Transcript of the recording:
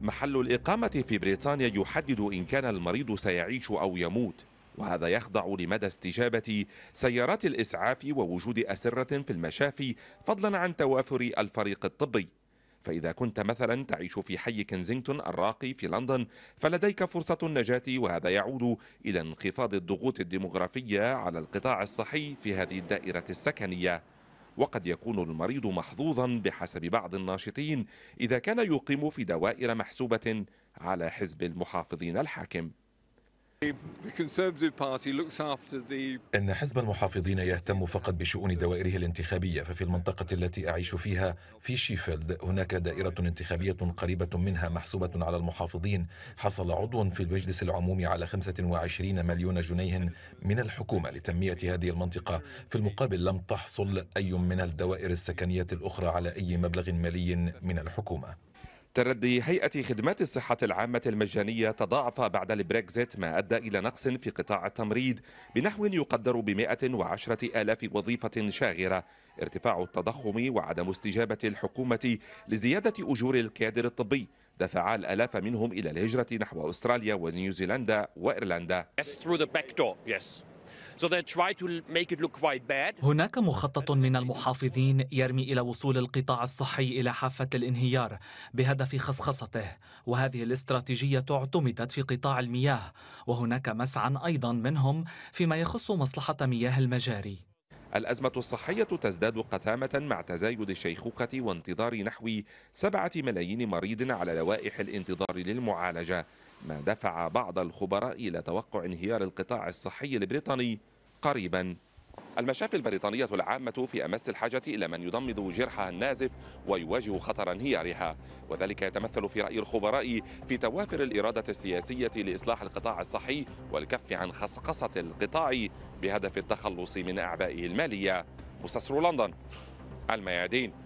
محل الإقامة في بريطانيا يحدد إن كان المريض سيعيش أو يموت وهذا يخضع لمدى استجابة سيارات الإسعاف ووجود أسرة في المشافي فضلا عن توافر الفريق الطبي فإذا كنت مثلا تعيش في حي كنزينغتون الراقي في لندن فلديك فرصة النجاة وهذا يعود إلى انخفاض الضغوط الديمغرافية على القطاع الصحي في هذه الدائرة السكنية وقد يكون المريض محظوظا بحسب بعض الناشطين إذا كان يقيم في دوائر محسوبة على حزب المحافظين الحاكم إن حزب المحافظين يهتم فقط بشؤون دوائره الانتخابية ففي المنطقة التي أعيش فيها في شيفيلد هناك دائرة انتخابية قريبة منها محسوبة على المحافظين حصل عضو في المجلس العمومي على 25 مليون جنيه من الحكومة لتنمية هذه المنطقة في المقابل لم تحصل أي من الدوائر السكنية الأخرى على أي مبلغ مالي من الحكومة تردي هيئة خدمات الصحة العامة المجانية تضاعف بعد البريكزيت ما أدى إلى نقص في قطاع التمريض بنحو يقدر ب وعشرة آلاف وظيفة شاغرة ارتفاع التضخم وعدم استجابة الحكومة لزيادة أجور الكادر الطبي دفع الآلاف منهم إلى الهجرة نحو أستراليا ونيوزيلندا وإيرلندا through the back door. Yes. هناك مخطط من المحافظين يرمي إلى وصول القطاع الصحي إلى حافة الانهيار بهدف خصخصته وهذه الاستراتيجية اعتمدت في قطاع المياه وهناك مسعى أيضا منهم فيما يخص مصلحة مياه المجاري الأزمة الصحية تزداد قتامة مع تزايد الشيخوخة وانتظار نحو سبعة ملايين مريض على لوائح الانتظار للمعالجة ما دفع بعض الخبراء إلى توقع انهيار القطاع الصحي البريطاني قريبا المشافي البريطانية العامة في أمس الحاجة إلى من يضمد جرحها النازف ويواجه خطر انهيارها وذلك يتمثل في رأي الخبراء في توافر الإرادة السياسية لإصلاح القطاع الصحي والكف عن خصخصة القطاع بهدف التخلص من أعبائه المالية مستصر لندن الميادين